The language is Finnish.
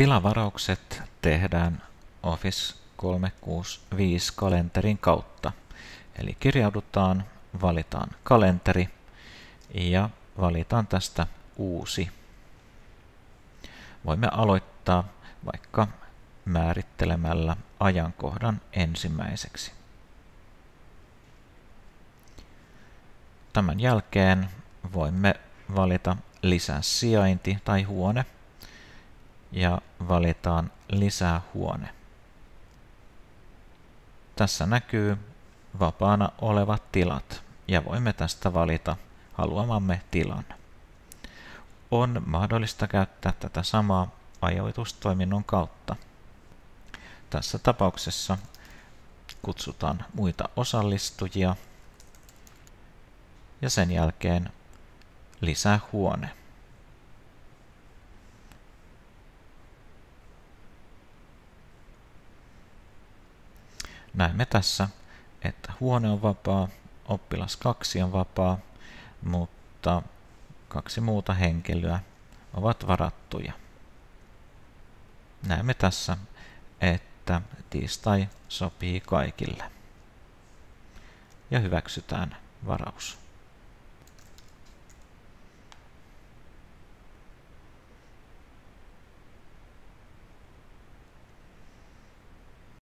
Tilavaraukset tehdään Office 365 kalenterin kautta. Eli kirjaudutaan, valitaan kalenteri ja valitaan tästä uusi. Voimme aloittaa vaikka määrittelemällä ajankohdan ensimmäiseksi. Tämän jälkeen voimme valita lisää sijainti tai huone – ja valitaan lisää huone. Tässä näkyy vapaana olevat tilat ja voimme tästä valita haluamamme tilan. On mahdollista käyttää tätä samaa ajoitustoiminnon kautta. Tässä tapauksessa kutsutaan muita osallistujia ja sen jälkeen lisää huone. näemme tässä, että huone on vapaa, oppilas 2 on vapaa, mutta kaksi muuta henkilöä ovat varattuja. Näemme tässä, että tiistai sopii kaikille. Ja hyväksytään varaus.